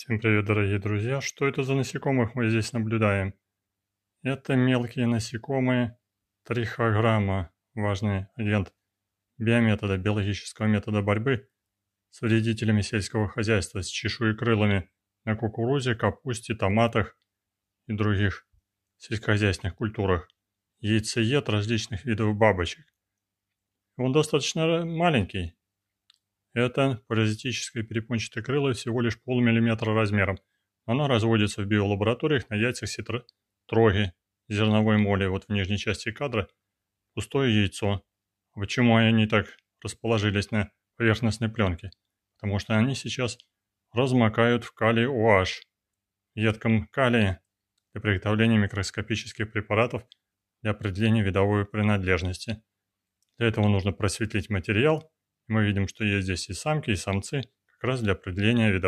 Всем привет, дорогие друзья! Что это за насекомых мы здесь наблюдаем? Это мелкие насекомые трихограмма, важный агент биометода, биологического метода борьбы с вредителями сельского хозяйства, с чешуекрылыми на кукурузе, капусте, томатах и других сельскохозяйственных культурах. Яйцеед различных видов бабочек. Он достаточно маленький, это паразитическое перепончатое крыло всего лишь полмиллиметра размером. Оно разводится в биолабораториях на яйцах ситро... троги, зерновой моли. Вот в нижней части кадра пустое яйцо. А почему они так расположились на поверхностной пленке? Потому что они сейчас размокают в калий OH, едком калии для приготовления микроскопических препаратов для определения видовой принадлежности. Для этого нужно просветлить материал мы видим, что есть здесь и самки, и самцы, как раз для определения вида.